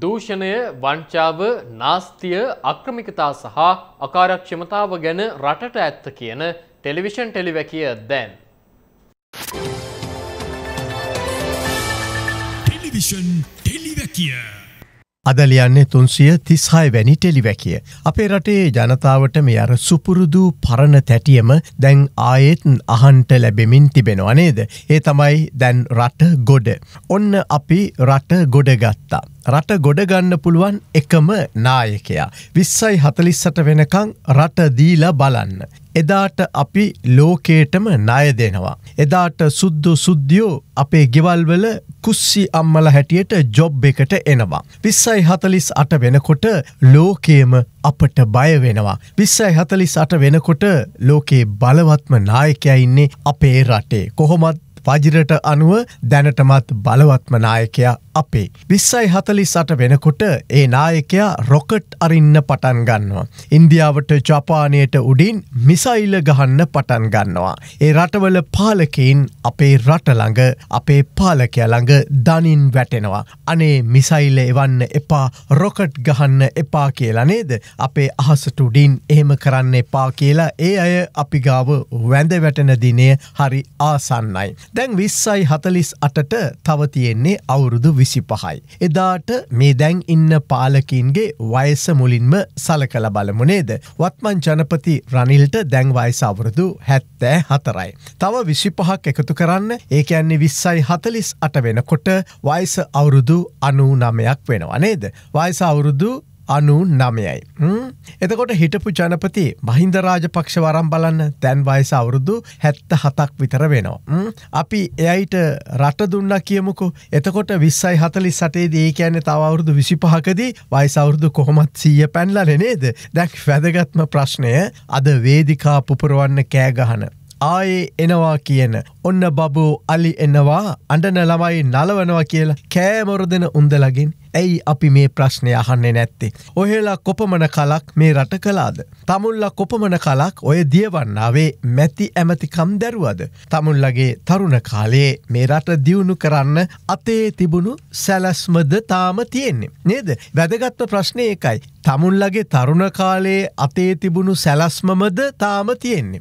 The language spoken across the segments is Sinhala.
දූෂණය වංචාව නාස්තිය අක්‍රමිකතා සහ අකාරක්ෂමතාව ගැන රටට ඇත්ත කියන ටෙලිවිෂන් ටෙලිවැකිය දැන්. ටෙලිවිෂන් ටෙලිවැකිය. අදලියන්නේ තුන්සිය තිස්හාය වැනි ටෙලිවැකිය. අපේ රටේ ජනතාවට මේ අර සුපුරුදු පරණ තැටියම දැන් ආයෙත්න් අහන්ට ලැබෙමින් තිබෙනවා නේද. ඒ තමයි දැන් රට ගොඩ. ඔන්න අපි රට ගොඩගත්තා. රට ගොඩගන්න පුළුවන් එකම නායකයා. විස්සයි හතලිස්සට වෙනකං රට දීල බලන්න. එදාට අපි ලෝකේටම ණය දෙනවා. එදාට සුද්දු සුද්ධියෝ අපේ ගෙවල්වල කුස්සි අම්මල හැටියට ජොබ් එකට එනවා. විස්සයි හතලිස් අට වෙනකොට ලෝකේම අපට බය වෙනවා. විස්සයි හතලිස් අට වෙනකොට ලෝකේ බලවත්ම නායකයා ඉන්නේ අපේ රටේ. කොහොමත් වජිරට අනුව දැනටමත් බලවත්මනායකයා අපේ. විස්සයි හතලි සට වෙනකොට ඒ නායකයා රොකට් අරින්න පටන් ගන්නවා. ඉන්දියාවට ජපානයට උඩින් මිසයිල ගහන්න පටන් ගන්නවා. ඒ රටවල පාලකයින් අපේ රටළඟ අපේ පාලකයළඟ දනින් වැටෙනවා. අනේ මිසයිල එවන්න එපා රොකට් ගහන්න එපා කියලා නේද. අපේ අහසටුඩින් එහෙම කරන්න එපා කියලා ඒ අය අපිගාව වැඳ වැටෙන දිනය හරි ආසන්නයි. දැන් විස්සයි හතලිස් අටට තවතියෙන්නේ අවුරුදු විසි පහයි. එදාට මේ දැන් ඉන්න පාලකින්ගේ වයස මුලින්ම සලකළ බලමුනේද. වත්මන් ජනපති රනිල්ට දැන් වයිස අවුරුදු හැත්තෑ හතරයි. තව විසිපහක් එකතු කරන්න ඒකඇන්නේ විස්සයි හතලිස් අට වෙනකොට වයිස අවුරුදු අනූ නමයක් වෙනවා නේද. වයිස අවුරුදු අනු නමයයි. එතකොට හිටපු ජනපති මහින්දරාජ පක්ෂ වරම් බලන්න දැන් වයිස අවුරුදු හැත්ත හතක් විතර වෙනවා. අපි එයට රට දුන්න කියමුකු එතකොට විස්සයි හතලි සටේ දේ කියන තවරුදු විසි පහකදී වයිසවුරුදු කොහොමත් සීය පැන්ලන නේද දැක් වැදගත්ම ප්‍රශ්නය අද වේදිකා පුපුරුවන්න කෑගහන. ආයේ එනවා කියන ඔන්න බබූ අලි එන්නවා අඩන ළමයි නලවනවා කියලා කෑමොර දෙන උන්දලගින් ඇයි අපි මේ ප්‍රශ්නය අහන්නේ නැත්තේ. ඔහෙලා කොපමන කලක් මේ රට කලාද. තමුල්ල කොපමන කලක් ඔය දියවන්නාවේ මැති ඇමතිකම් දැරුවද. තමුල්ලගේ තරුණ කාලයේ මේ රට දියුණු කරන්න අතේ තිබුණු සැලස්මද තාම තියෙන්නේ. නේද වැදගත්ව ප්‍රශ්නය එකයි. තමුල්ලගේ තරුණ කාලයේ අතේ තිබුණු සැලස්මමද තාම තියෙන්නේ.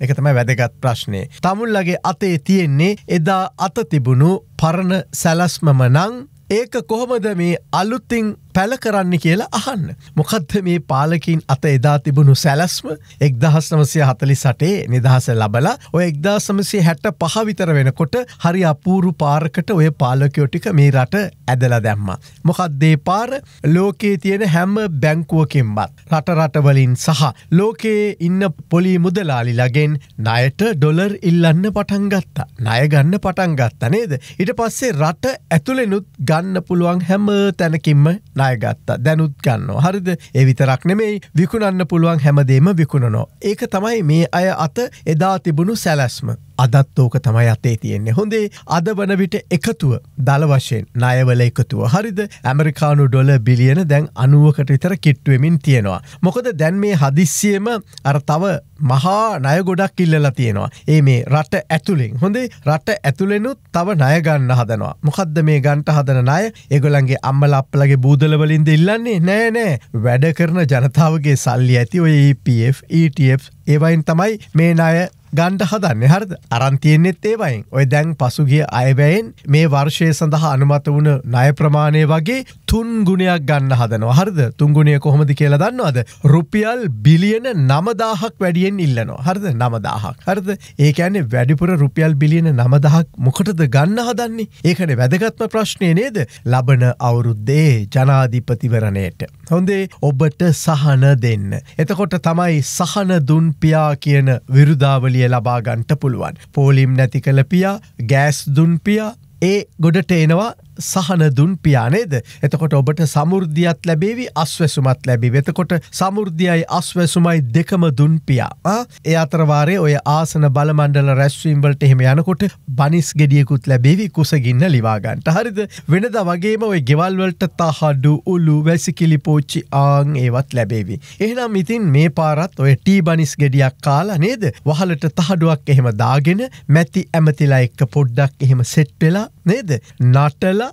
එක තමයි වැදගත් ප්‍රශ්නය. තමුල්ලගේ අත අතේ තියෙන්නේ එදා අත තිබුණු පරණ සැලස්මමනං ඒක කොහොමද මේ අලුත්තිං පැළ කරන්න කියලා අහන්න. මොකදද මේ පාලකින් අත එදා තිබුණු සැලස්ම එක්දහස්නමසය හතලි සටේ නිදහස ලබලා ඔය එක්දාසමසේ හැට්ට පහවිතර වෙනකොට හරි අපූරු පාරකට ඔය පාලකයෝටික මේ රට ඇදල දැම්ම. මොකදදේ පාර ලෝකයේ තියෙන හැම්ම බැංකුවකින්බත් රටරටවලින් සහ ලෝකයේ ඉන්න පොලි මුදලාලි ලගෙන් නයට ඩොලර් ඉල්ලන්න පටන්ගත්තා. නයගන්න පටන්ගත්ත නේද. ඉට පස්සේ රට ඇතුළෙනුත් ගන්න පුළුවන් හැම තැනකින්ම න ණයගත්තා දැනුත් ගන්නවා හරිද ඒ විතරක් නෙමෙයි විකුණන්න පුළුවන් හැමදේම විකුණනෝ ඒක තමයි මේ අය අත එදා තිබුණු සැලැස්ම අදත්තෝක තමයි අතේ තියෙන්නේ හොඳේ අද වනවිට එකතුව දළ වශයෙන් නයවල එකතුව හරිද ඇමරිකානු ඩොල බිලියන දැන් අනුවකට විතර කිට්ටුවමින් තියෙනවා. මොකද දැන් මේ හදිස්සියම අර තව මහා නය ගොඩක් ඉල්ලලා තියෙනවා ඒ මේ රට ඇතුළින් හොඳේ රට ඇතුළෙනුත් තව නයගන්න හදනවා මොකක්ද මේ ගන්ට හදන නය එගොලන්ගේ අම්මල අප්ලගේ බූදලවලින්ද ඉල්ලන්නේ නෑ නෑ වැඩ කරන ජනතාවගේ සල්ලි ඇති ඔය EPF, ETF ඒවයින් තමයි මේ නය ගණ්ඩ හදන්න හරද අරන්තියෙන්න්නෙත් ඒවයින් ඔය දැන් පසුගිය අයවැයෙන් මේ වර්ෂය සඳහා අනුමත වුණ නය ප්‍රමාණය වගේ තුන්ගුණයක් ගන්න හදනවා හරිද තුන්ගුණය කොහොමද කියලා දන්නවාද රුපියල් බිලියන නමදාහක් වැඩියෙන් ඉල්ලනවා හරිද නමදාහක් හරිද ඒකඇන්නේ වැඩිපුර රුපියල් බිලියන නමදහක් මොකටද ගන්න හදන්නේ ඒකන වැදගත්ම ප්‍රශ්නය නේද ලබන අවුරුද්දේ ජනාධිපතිවරණයට හොඳේ ඔබට සහන දෙන්න එතකොට තමයි සහන දුන් පියා කියන විරුදාවලිය ලබාගන්ට පුළුවන් පෝලිම් නැති කළ පියා ගෑස් දුන්පියා ඒ ගොඩට එනවා සහනදුන් පියානේද. එතකොට ඔබට සමුෘද්ධියත් ලැබේවි අස්වැසුමත් ලැබි වෙතකොට සමුෘද්ධියයි අස්වැසුමයි දෙකම දුන් පියා ඒ අතරවාරය ඔය ආසන බලමණ්ඩල රැස්වීම්වලට එහෙම යනකොට බනිස් ගෙඩියකුත් ලැබේවි කුසගින්න ලිවාගන්ට හරිද වෙනද වගේම ඔය ගෙවල්වලට තහඩු උලු වැසිකිලි පෝච්චි ආං ඒවත් ලැබේවි. එහෙනම් ඉතින් මේ පාරත් ඔය ටී බනිස් ගෙඩියක් කාලා නේද වහලට තහඩුවක් එහෙම දාගෙන මැති ඇමතිලා එක්ක පොඩ්ඩක් එහෙම සෙට්වෙලා නේද නටලා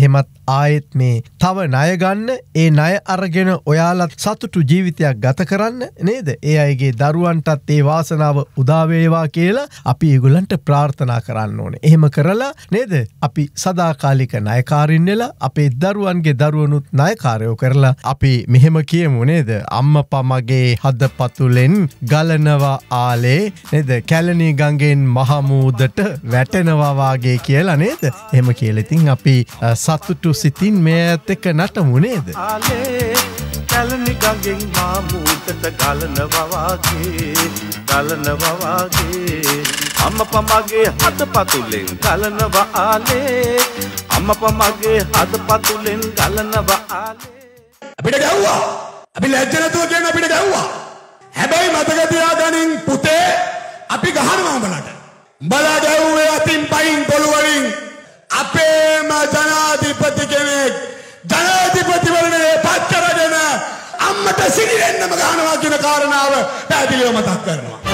එහෙමත් ආයෙත් මේ තව ණයගන්න ඒ ණය අරගෙන ඔයාලත් සතුටු ජීවිතයක් ගත කරන්න නේද ඒ අයගේ දරුවන්ටත් ඒ වාසනාව උදාවේවා කියලා අපි ඒගොලන්ට ප්‍රාර්ථනා කරන්න ඕන එහෙම කරලා නේද අපි සදාකාලික නයකාරින්නෙලා අපේ දරුවන්ගේ දරුවනුත් නයකාරයෝ කරලා අපි මෙහෙම කියමු නේද අම්ම පමගේ හද පතුලෙන් ගලනවා ආලේ නේද කැලනී ගංගෙන් මහමූදට වැටෙනවාවාගේ කියලා නේද එහෙම කියලෙතින් අපි සතුටු සිතින් මේ ඇත් එක නටමුණේද. කැලනිකගෙන් මාමූතට ගලන වවාගේ ගලන වවාගේ අම්ම පමගේ හත පතුලෙන් ගලනව ආලේ අම්ම පමගේ හත පතුලෙන් ගලනව ආලේ අපිට ගැව්වා අපි ලැජ්ජනතුව කියන අපිට ගැව්වා හැබැයි මතක තියාගනින් පුතේ අපි ගහනවා උඹලට උඹලා ගැව්වේ අතින් පයින් පොළු වලින් සිනිරෙන්නම ගහනවා කියන කාරණාව පැහැදිලිව මතක් කරනවා.